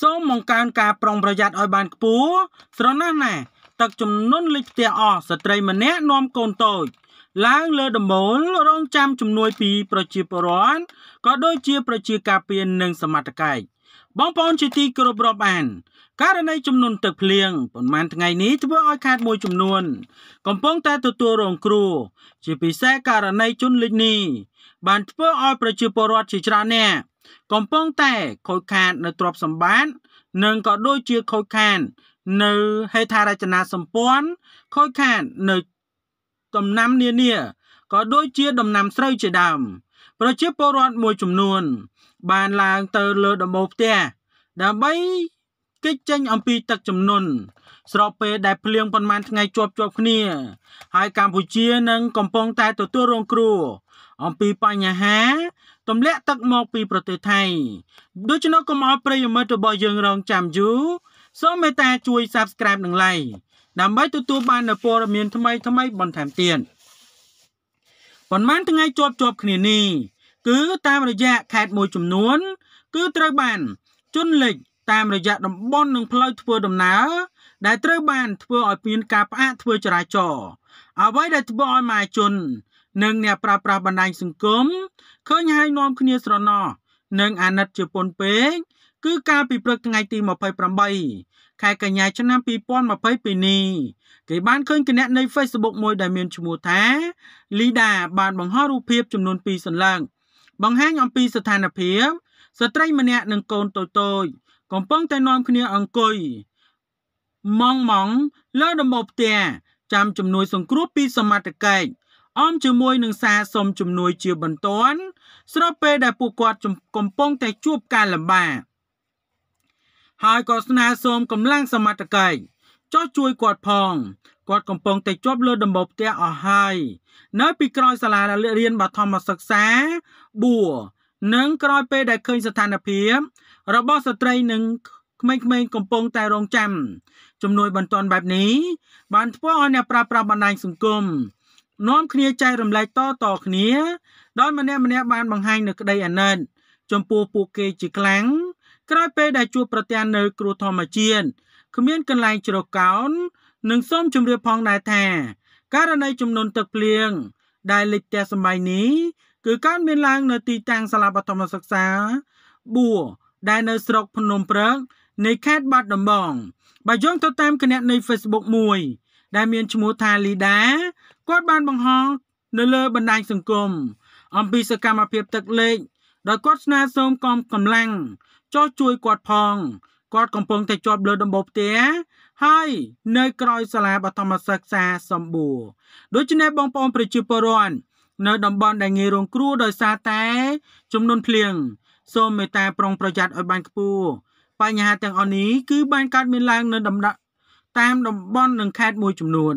សូមបង្កើនការប្រុងប្រយ័ត្នឲ្យបានខ្ពស់ស្រណះណាទឹកចំនួនលិចផ្ទះអស់ស្ត្រីម្នាក់នាំកូនតូចឡើងលើដំបូលរងចាំជំនួយពីប្រជាពលរដ្ឋក៏ដូចជាប្រជាការពារនិងសមត្ថកិច្ចបងប្អូនជាទីគោរពរាប់អាន ករណីចំនួនទឹកភ្លៀងប៉ុន្មានថ្ងៃនេះធ្វើឲ្យខេត្តមួយចំនួន កំពុងតែទទួលរងគ្រោះជាពិសេសករណីជនលិចនេះ បានធ្វើឲ្យប្រជាពលរដ្ឋជាច្រើនអ្នកកំពុងតែខូចខាតនៅទ្រព្យសម្បត្តិនិងក៏ដូចជាខូចខាតនៅហេដ្ឋារចនាសម្ព័ន្ធខូចខាតនៅដំណាំនានាក៏ដូចជាដំណាំស្រូវជាដើមប្រជាពលរដ្ឋមួយចំនួន បានឡើងទៅលើដំបូលផ្ទះដើម្បីគេចចេញអំពីទឹកជំនន់ស្របពេលដែលភ្លៀងប៉ុន្មានថ្ងៃជាប់ជាប់គ្នា ហើយកម្ពុជានឹងកំពុងតែទទួលរងគ្រោះអំពីបញ្ហាទម្លាក់ទឹកមកពីប្រទេសថៃ ដូច្នោះកុំឲ្យប្រិយមិត្តរបស់យើងរងចាំយូរសូមមេត្តាជួយ Subscribe និង Like ដើម្បីទទួលបាននូវព័ត៌មាន ថ្មីថ្មីបន្ថែមទៀតប៉ុន្មានថ្ងៃជាប់ជាប់គ្នានេះ គឺតាមរយៈខេត្តមួយចំនួន គឺត្រូវបានជន់លិចតាមរយៈតំបន់និងផ្លូវធ្វើដំណើរដែលត្រូវបានធ្វើឲ្យមានការផ្អាកធ្វើចរាចរណ៍អ្វីដែលធ្វើឲ្យមហាជននិងអ្នកប្រើប្រាស់បណ្ដាញសង្គមឃើញហើយនាំគ្នាស្រណោះនិងអាណិតជាពន់ពេកគឺកាលពីព្រឹកថ្ងៃទី28ខែកញ្ញាឆ្នាំ2022នេះគេបានឃើញគណនី Facebook មួយដែលមានឈ្មោះថា Lida បានបង្ហោះរូបភាពចំនួន2សន្លឹកបង្ហាញអំពីស្ថានភាពស្ត្រីម្នាក់និងកូនតូចតូចកំពុងតែនាំគ្នាអង្គុយម៉ងម៉ងលើដំបូលផ្ទះចាំជំនួយ សង្គ្រោះពីសមត្ថកិច្ចអមជាមួយនឹងសារសុំជំនួយជាបន្ទាន់ស្របពេលដែលពួកគាត់កំពុងតែជួបការលំបាកហើយក៏ស្នើសុំកម្លាំងសមត្ថកិច្ចចុះជួយគាត់ផងគាត់កំពុងតែជាប់លើដំបូលផ្ទះអស់ហើយនៅពីក្រោយសាលារៀនបឋមសិក្សាបួនិងក្រោយពេលដែលឃើញស្ថានភាពរបស់ស្ត្រីនិងក្មេងៗកំពុងតែរងចាំជំនួយបន្ទាន់បែបនេះបានធ្វើឲ្យអ្នកប្រើប្រាស់បណ្ដាញសង្គមនាំគ្នាចែករំលែកតតគ្នាដោយម្នាក់ម្នាក់បានបង្ហាញនូវក្តីអាណិតចំពោះពួកគេជាខ្លាំងក្រោយពេលដែលជួបប្រទះនៅគ្រោះធម្មជាតិគ្មានកន្លែងជ្រកកោននិងសូមជម្រាបផងដែរថាករណីចំនួនទឹកភ្លៀងដែលលេចផ្ទះសម័យនេះគឺកើតមានឡើងនៅទីតាំងសាលាបឋមសិក្សាបួដែលនៅស្រុកភ្នំព្រឹក នៃខេត្តបាត់ដំបងបើយោងទៅតាមគណនី Facebook មួយ ដែលមានឈ្មោះថា Lida គាត់បានបង្ហោះនៅលើបណ្ដាញសង្គមអំពីសកម្មភាពទឹកលេខដោយគាត់ស្នើសូមកងកម្លាំងចុះជួយគាត់ផងគាត់កំពុងតែជាប់លើដំបូលផ្ទះហើយនៅក្រោយសាលាបឋមសិក្សាសម្បូរដូច្នេះបងប្អូនប្រជាពលរដ្ឋនៅតំបន់ដែលងាយរងគ្រោះដោយសារតែចំនួនភ្លៀងសូមមេត្តាប្រុងប្រយ័ត្នឲ្យបានខ្ពស់បញ្ហាទាំងអស់នេះគឺបានកើតមានឡើងនៅតំបន់តាមតំបន់និងខេត្តមួយចំនួន